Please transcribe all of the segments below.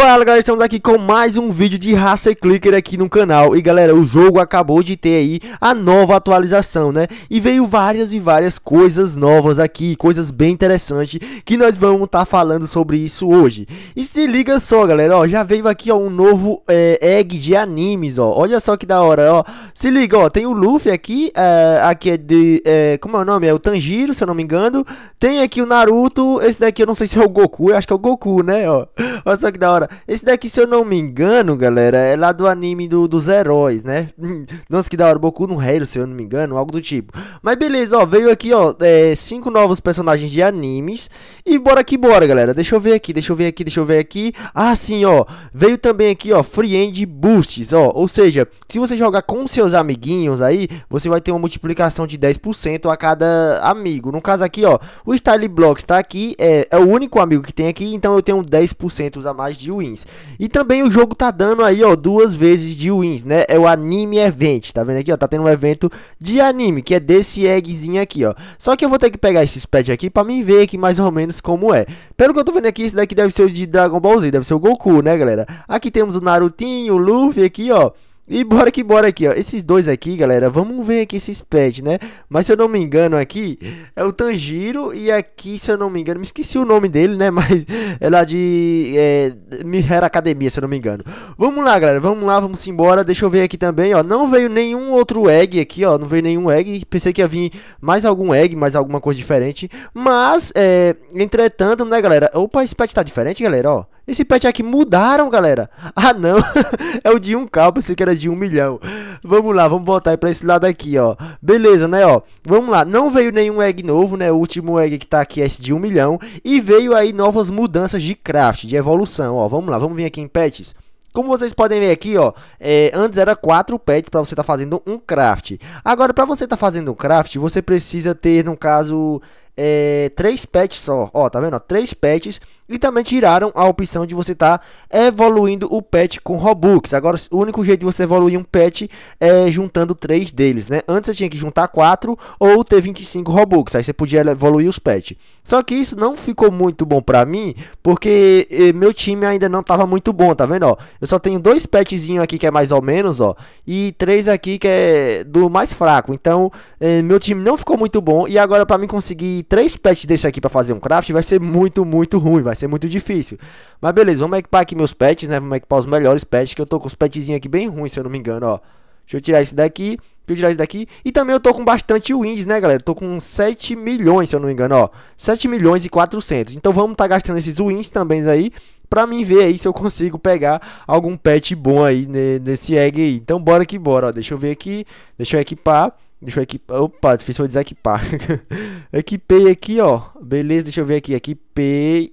Fala galera, estamos aqui com mais um vídeo de Raça e Clicker aqui no canal E galera, o jogo acabou de ter aí a nova atualização, né? E veio várias e várias coisas novas aqui, coisas bem interessantes Que nós vamos estar tá falando sobre isso hoje E se liga só galera, ó, já veio aqui ó, um novo é, egg de animes, ó Olha só que da hora, ó Se liga, ó, tem o Luffy aqui, é, aqui é de, é, como é o nome? É o Tanjiro, se eu não me engano Tem aqui o Naruto, esse daqui eu não sei se é o Goku, eu acho que é o Goku, né, ó Olha só que da hora esse daqui, se eu não me engano, galera, é lá do anime do, dos heróis, né? Nossa, que da hora, Boku no Hero, se eu não me engano, algo do tipo. Mas beleza, ó, veio aqui, ó, é, cinco novos personagens de animes. E bora que bora, galera. Deixa eu ver aqui, deixa eu ver aqui, deixa eu ver aqui. Ah, sim, ó, veio também aqui, ó, Free End Boosts, ó. Ou seja, se você jogar com seus amiguinhos aí, você vai ter uma multiplicação de 10% a cada amigo. No caso aqui, ó, o Style Blocks tá aqui, é, é o único amigo que tem aqui, então eu tenho 10% a mais de wins. E também o jogo tá dando aí, ó, duas vezes de wins, né? É o anime event, tá vendo aqui, ó? Tá tendo um evento de anime, que é desse eggzinho aqui, ó. Só que eu vou ter que pegar esses pets aqui pra mim ver aqui mais ou menos como é. Pelo que eu tô vendo aqui, esse daqui deve ser o de Dragon Ball Z, deve ser o Goku, né, galera? Aqui temos o Narutinho, o Luffy aqui, ó. E bora que bora aqui, ó. Esses dois aqui, galera, vamos ver aqui esses pets, né? Mas se eu não me engano aqui, é o Tanjiro e aqui, se eu não me engano, me esqueci o nome dele, né? Mas é lá de é, Mihara Academia, se eu não me engano. Vamos lá, galera, vamos lá, vamos embora. Deixa eu ver aqui também, ó. Não veio nenhum outro egg aqui, ó. Não veio nenhum egg. Pensei que ia vir mais algum egg, mais alguma coisa diferente. Mas, é, entretanto, né, galera? Opa, esse pet tá diferente, galera, ó. Esse pet aqui mudaram, galera. Ah, não. é o de 1k, pensei que era de 1 milhão. Vamos lá, vamos voltar aí pra esse lado aqui, ó. Beleza, né, ó. Vamos lá. Não veio nenhum egg novo, né? O último egg que tá aqui é esse de 1 milhão. E veio aí novas mudanças de craft, de evolução, ó. Vamos lá, vamos vir aqui em pets. Como vocês podem ver aqui, ó, é, antes era 4 pets para você estar tá fazendo um craft. Agora, para você estar tá fazendo um craft, você precisa ter, no caso, é, 3 pets só. Ó, tá vendo? 3 pets e também tiraram a opção de você estar tá evoluindo o pet com Robux. Agora, o único jeito de você evoluir um pet é juntando três deles, né? Antes você tinha que juntar quatro ou ter 25 Robux. Aí você podia evoluir os pets. Só que isso não ficou muito bom pra mim, porque eh, meu time ainda não tava muito bom, tá vendo? Ó, eu só tenho dois petzinhos aqui que é mais ou menos, ó. E três aqui que é do mais fraco. Então, eh, meu time não ficou muito bom. E agora, pra mim conseguir três pets desse aqui pra fazer um craft, vai ser muito, muito ruim. Vai ser muito difícil. Mas beleza, vamos equipar aqui meus pets, né? Vamos equipar os melhores pets, que eu tô com os petzinhos aqui bem ruins, se eu não me engano, ó. Deixa eu tirar esse daqui, deixa eu tirar esse daqui. E também eu tô com bastante wins, né, galera? Eu tô com 7 milhões, se eu não me engano, ó. 7 milhões e 400. Então vamos tá gastando esses wins também aí pra mim ver aí se eu consigo pegar algum pet bom aí nesse egg aí. Então bora que bora, ó. Deixa eu ver aqui, deixa eu equipar. Deixa eu equipar. Opa, difícil foi desequipar. equipei aqui, ó. Beleza, deixa eu ver aqui. Equipei.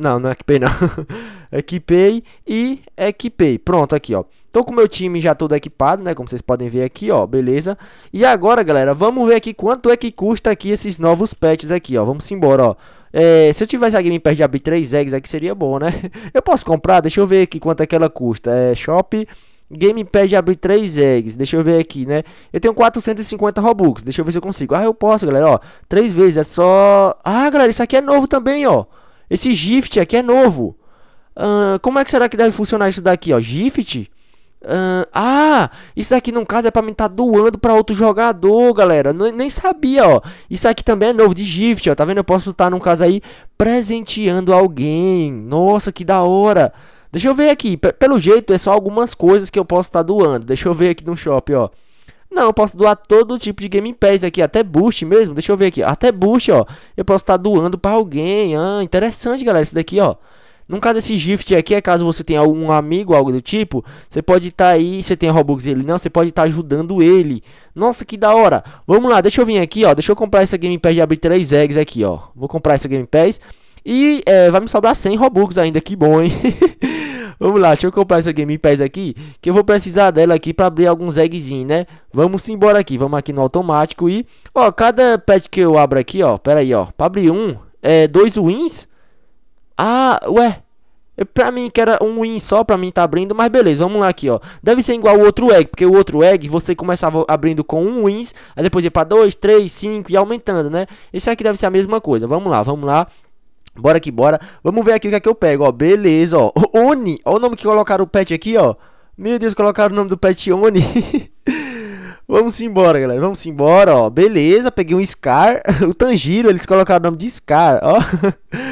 Não, não é equipei não. equipei e equipei. Pronto, aqui, ó. Tô com meu time já todo equipado, né? Como vocês podem ver aqui, ó. Beleza. E agora, galera, vamos ver aqui quanto é que custa aqui esses novos pets aqui, ó. Vamos embora, ó. É, se eu tivesse a Game Pass de abrir 3 eggs aqui, seria bom, né? Eu posso comprar? Deixa eu ver aqui quanto é que ela custa. É, shop... Gamepad pede abrir 3 eggs. Deixa eu ver aqui, né? Eu tenho 450 Robux. Deixa eu ver se eu consigo. Ah, eu posso, galera, ó. 3 vezes é só... Ah, galera, isso aqui é novo também, ó. Esse gift aqui é novo. Uh, como é que será que deve funcionar isso daqui, ó? Gift? Uh, ah, isso aqui no caso é pra mim estar tá doando pra outro jogador, galera. N nem sabia, ó. Isso aqui também é novo de gift, ó. Tá vendo? Eu posso estar, tá, no caso aí, presenteando alguém. Nossa, que da hora. Deixa eu ver aqui. P pelo jeito, é só algumas coisas que eu posso estar tá doando. Deixa eu ver aqui no shopping, ó. Não, eu posso doar todo tipo de Game Pass aqui, até boost mesmo. Deixa eu ver aqui. Até boost, ó. Eu posso estar tá doando para alguém. Ah, interessante, galera, isso daqui, ó. No caso esse gift aqui, é caso você tenha algum amigo, algo do tipo, você pode estar tá aí, você tem Robux ele não, você pode estar tá ajudando ele. Nossa, que da hora. Vamos lá, deixa eu vir aqui, ó. Deixa eu comprar essa Game Pass de abrir 3 eggs aqui, ó. Vou comprar essa Game Pass. E é, vai me sobrar 100 Robux ainda, que bom, hein? Vamos lá, deixa eu comprar essa Game Pass aqui, que eu vou precisar dela aqui para abrir alguns eggzinhos, né? Vamos embora aqui, vamos aqui no automático e... Ó, cada pet que eu abro aqui, ó, pera aí, ó, pra abrir um, é dois wins? Ah, ué, é Pra mim que era um win só, pra mim tá abrindo, mas beleza, vamos lá aqui, ó. Deve ser igual o outro egg, porque o outro egg você começava abrindo com um wins, aí depois ia é pra dois, três, cinco e aumentando, né? Esse aqui deve ser a mesma coisa, vamos lá, vamos lá. Bora que bora. Vamos ver aqui o que é que eu pego, ó. Beleza, ó. Oni. Ó o nome que colocaram o pet aqui, ó. Meu Deus, colocaram o nome do pet Oni. Vamos embora, galera. Vamos embora, ó. Beleza, peguei um Scar. o Tanjiro, eles colocaram o nome de Scar, ó.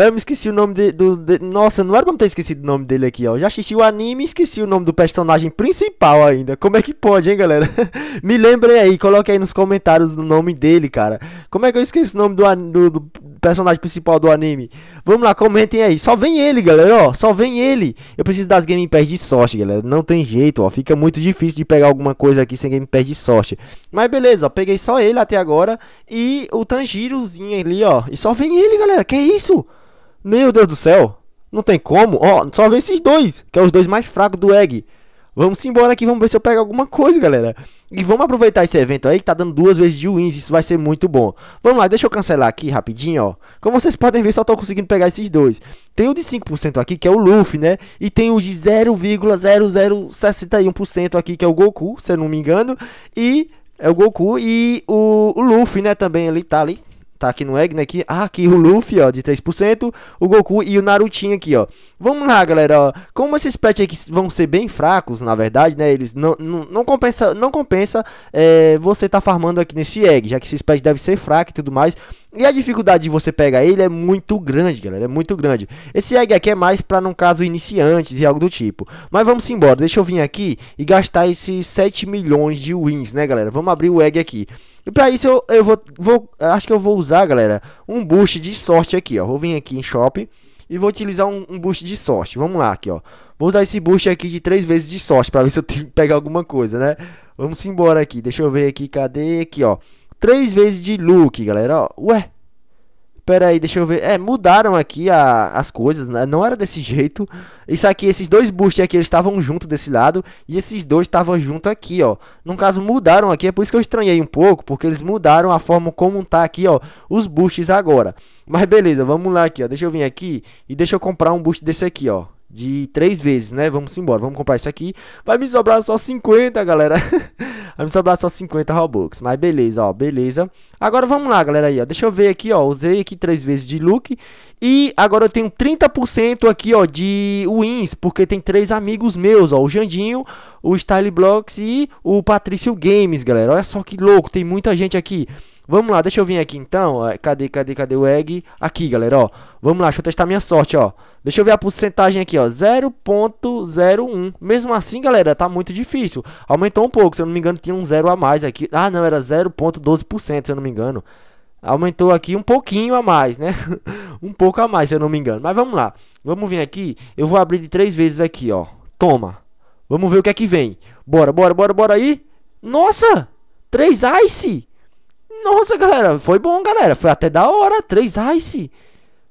eu me esqueci o nome de, do. De, nossa, não era pra me ter esquecido o nome dele aqui, ó. Já assisti o anime e esqueci o nome do personagem principal ainda. Como é que pode, hein, galera? me lembrem aí, coloque aí nos comentários o nome dele, cara. Como é que eu esqueço o nome do, do, do personagem principal do anime? Vamos lá, comentem aí. Só vem ele, galera, ó. Só vem ele. Eu preciso das gamepads de sorte, galera. Não tem jeito, ó. Fica muito difícil de pegar alguma coisa aqui sem gamepad de sorte. Mas beleza, ó. Peguei só ele até agora. E o Tanjirozinho ali, ó. E só vem ele, galera. Que isso? Meu Deus do céu. Não tem como. Ó, só vem esses dois, que é os dois mais fracos do Egg. Vamos embora aqui, vamos ver se eu pego alguma coisa, galera. E vamos aproveitar esse evento aí que tá dando duas vezes de wins, isso vai ser muito bom. Vamos lá, deixa eu cancelar aqui rapidinho, ó. Como vocês podem ver, só tô conseguindo pegar esses dois. Tem o de 5% aqui, que é o Luffy, né? E tem o de 0,0061% aqui, que é o Goku, se eu não me engano. E é o Goku e o, o Luffy, né, também, ele tá ali tá aqui no Egg, né? Aqui, ah, aqui o Luffy, ó, de 3%, o Goku e o Narutinho aqui, ó. Vamos lá, galera, ó. Como esses pets aqui vão ser bem fracos, na verdade, né? Eles não, não, não compensa, não compensa é, você tá farmando aqui nesse Egg, já que esses pets devem ser fracos e tudo mais. E a dificuldade de você pegar ele é muito grande, galera, é muito grande. Esse egg aqui é mais para num caso iniciantes e algo do tipo. Mas vamos embora, deixa eu vir aqui e gastar esses 7 milhões de wins, né, galera? Vamos abrir o egg aqui. E para isso eu, eu vou, vou, acho que eu vou usar, galera, um boost de sorte aqui, ó. Vou vir aqui em Shop e vou utilizar um, um boost de sorte. Vamos lá aqui, ó. Vou usar esse boost aqui de três vezes de sorte para ver se eu tenho que pegar alguma coisa, né? Vamos embora aqui. Deixa eu ver aqui, cadê aqui, ó. Três vezes de look, galera, ó. Ué, Pera aí, deixa eu ver. É, mudaram aqui a, as coisas, né? não era desse jeito. Isso aqui, esses dois boosts aqui, eles estavam junto desse lado. E esses dois estavam junto aqui, ó. No caso, mudaram aqui, é por isso que eu estranhei um pouco. Porque eles mudaram a forma como tá aqui, ó, os boosts agora. Mas beleza, vamos lá aqui, ó. Deixa eu vir aqui e deixa eu comprar um boost desse aqui, ó de três vezes, né? Vamos embora, vamos comprar isso aqui. Vai me sobrar só 50, galera. Vai me sobrar só 50 Robux. Mas beleza, ó, beleza. Agora vamos lá, galera aí, ó. Deixa eu ver aqui, ó. Usei aqui três vezes de look e agora eu tenho 30% aqui, ó, de wins, porque tem três amigos meus, ó, o Jandinho, o Style Blocks e o Patrício Games, galera. Olha só que louco, tem muita gente aqui. Vamos lá, deixa eu vir aqui então. Cadê, cadê, cadê o egg? Aqui, galera, ó. Vamos lá, deixa eu testar minha sorte, ó. Deixa eu ver a porcentagem aqui, ó. 0.01. Mesmo assim, galera, tá muito difícil. Aumentou um pouco, se eu não me engano, tinha um zero a mais aqui. Ah, não, era 0.12%, se eu não me engano. Aumentou aqui um pouquinho a mais, né? um pouco a mais, se eu não me engano. Mas vamos lá. Vamos vir aqui. Eu vou abrir de três vezes aqui, ó. Toma. Vamos ver o que é que vem. Bora, bora, bora, bora aí. Nossa! 3 Ice! Nossa, galera, foi bom, galera. Foi até da hora. Três ice.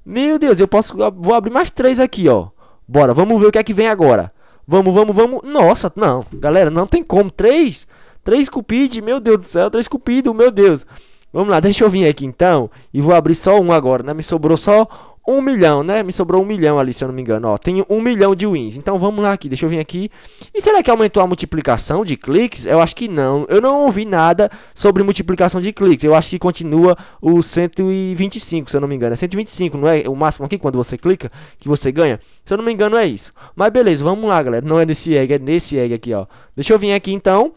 Meu Deus, eu posso. Vou abrir mais três aqui, ó. Bora, vamos ver o que é que vem agora. Vamos, vamos, vamos. Nossa, não. Galera, não tem como. Três. Três Cupid, meu Deus do céu. Três Cupido, meu Deus. Vamos lá, deixa eu vir aqui então. E vou abrir só um agora, né? Me sobrou só um milhão, né? Me sobrou um milhão ali, se eu não me engano. Ó, tenho um milhão de wins. Então vamos lá aqui, deixa eu vir aqui. E será que aumentou a multiplicação de cliques? Eu acho que não. Eu não ouvi nada sobre multiplicação de cliques. Eu acho que continua o 125, se eu não me engano. É 125, não é o máximo aqui quando você clica que você ganha? Se eu não me engano é isso. Mas beleza, vamos lá, galera. Não é nesse egg, é nesse egg aqui, ó. Deixa eu vir aqui então.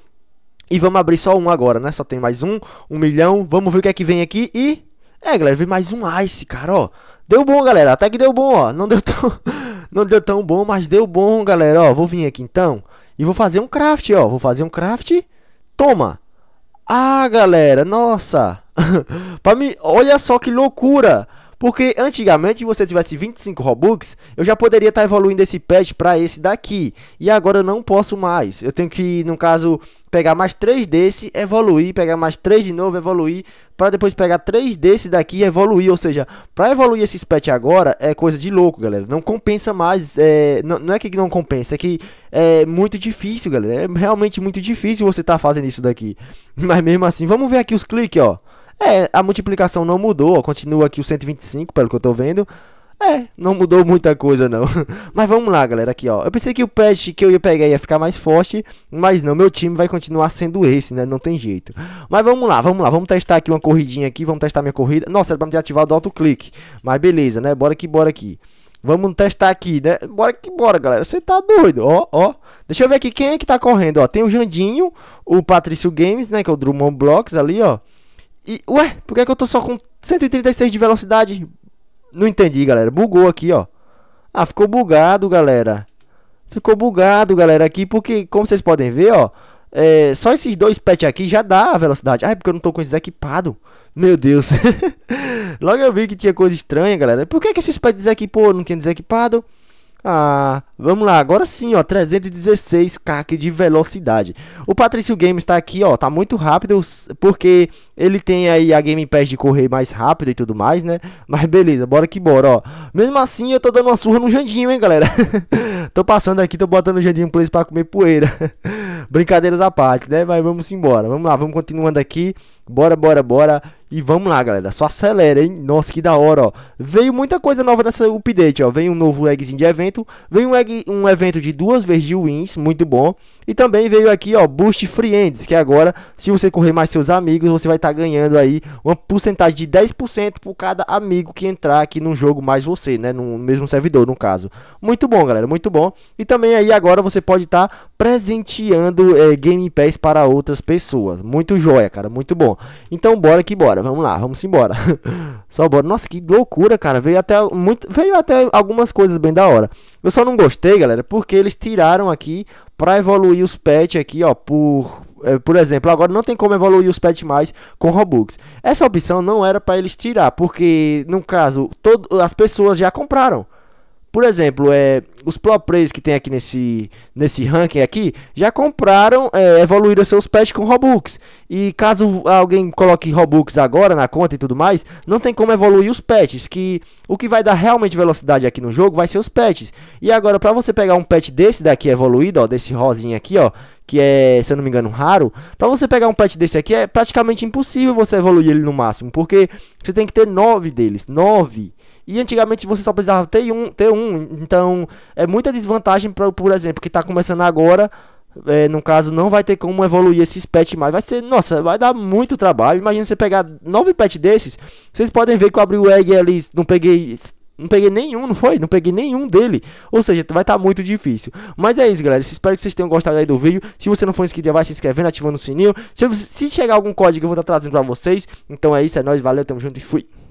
E vamos abrir só um agora, né? Só tem mais um, um milhão. Vamos ver o que é que vem aqui e... É, galera, vem mais um Ice, cara, ó. Deu bom, galera. Até que deu bom, ó. Não deu tão, não deu tão bom, mas deu bom, galera. Ó, vou vir aqui então e vou fazer um craft, ó. Vou fazer um craft. Toma. Ah, galera, nossa. para mim, olha só que loucura. Porque antigamente, se você tivesse 25 Robux, eu já poderia estar tá evoluindo esse pet para esse daqui. E agora eu não posso mais. Eu tenho que, no caso, pegar mais três desse, evoluir, pegar mais três de novo, evoluir, para depois pegar três desse daqui e evoluir. Ou seja, para evoluir esses pets agora é coisa de louco, galera. Não compensa mais. É, não, não, é que não compensa, é que é muito difícil, galera. É realmente muito difícil você estar tá fazendo isso daqui. Mas mesmo assim, vamos ver aqui os cliques, ó. É, a multiplicação não mudou, ó, continua aqui o 125, pelo que eu tô vendo. É, não mudou muita coisa não. Mas vamos lá, galera, aqui ó. Eu pensei que o patch que eu ia pegar ia ficar mais forte, mas não, meu time vai continuar sendo esse, né? Não tem jeito. Mas vamos lá, vamos lá, vamos testar aqui uma corridinha aqui, vamos testar minha corrida. Nossa, era pra me o do clique. Mas beleza, né? Bora que bora aqui. Vamos testar aqui, né? Bora que bora, galera. Você tá doido, ó, ó. Deixa eu ver aqui quem é que tá correndo, ó. Tem o Jandinho, o Patrício Games, né, que é o Drummond Blocks ali, ó. E, ué, por que, é que eu tô só com 136 de velocidade? Não entendi, galera. Bugou aqui, ó. Ah, ficou bugado, galera. Ficou bugado, galera, aqui. Porque, como vocês podem ver, ó. É, só esses dois pets aqui já dá a velocidade. Ah, é porque eu não tô com esses equipado. Meu Deus. Logo eu vi que tinha coisa estranha, galera. Por que, que esses pets aqui, pô, não tinha desequipado? Ah, vamos lá, agora sim, ó, 316 k de velocidade. O Patrício Games está aqui, ó, tá muito rápido, porque ele tem aí a Game Pass de correr mais rápido e tudo mais, né? Mas beleza, bora que bora, ó. Mesmo assim, eu tô dando uma surra no Jandinho, hein, galera? tô passando aqui, tô botando o Jandinho Plays pra comer poeira. Brincadeiras à parte, né? Mas vamos embora. Vamos lá, vamos continuando aqui. Bora, bora, bora. E vamos lá, galera. Só acelera, hein? Nossa, que da hora, ó. Veio muita coisa nova nessa update, ó. Veio um novo eggzinho de evento. Veio um, egg, um evento de duas vezes de wins, muito bom. E também veio aqui, ó, Boost Friends, que agora, se você correr mais seus amigos, você vai estar tá ganhando aí uma porcentagem de 10% por cada amigo que entrar aqui no jogo mais você, né? No mesmo servidor, no caso. Muito bom, galera. Muito bom. E também aí agora você pode estar tá presenteando é, Game Pass para outras pessoas. Muito joia, cara, muito bom. Então bora que bora, vamos lá, vamos embora. só bora. Nossa, que loucura, cara. Veio até muito, veio até algumas coisas bem da hora. Eu só não gostei, galera, porque eles tiraram aqui para evoluir os pets aqui, ó, por eh, por exemplo, agora não tem como evoluir os pets mais com Robux. Essa opção não era para eles tirar, porque no caso, todo, as pessoas já compraram. Por exemplo, é, os pro players que tem aqui nesse, nesse ranking aqui já compraram, é, evoluíram seus pets com Robux. E caso alguém coloque Robux agora na conta e tudo mais, não tem como evoluir os pets, que o que vai dar realmente velocidade aqui no jogo vai ser os pets. E agora para você pegar um pet desse daqui evoluído, ó, desse rosinha aqui, ó, que é, se eu não me engano, raro, para você pegar um pet desse aqui é praticamente impossível você evoluir ele no máximo, porque você tem que ter 9 deles, 9 e antigamente você só precisava ter um, ter um. Então é muita desvantagem para, por exemplo, que está começando agora. É, no caso, não vai ter como evoluir esses pets mais. Vai ser, nossa, vai dar muito trabalho. Imagina você pegar nove pets desses. Vocês podem ver que eu abri o egg ali, não peguei não peguei nenhum, não foi? Não peguei nenhum dele. Ou seja, vai estar tá muito difícil. Mas é isso, galera. Espero que vocês tenham gostado aí do vídeo. Se você não for inscrito, já vai se inscrevendo, ativando o sininho. Se, se chegar algum código, eu vou estar tá trazendo pra vocês. Então é isso, é nóis. Valeu, tamo junto e fui.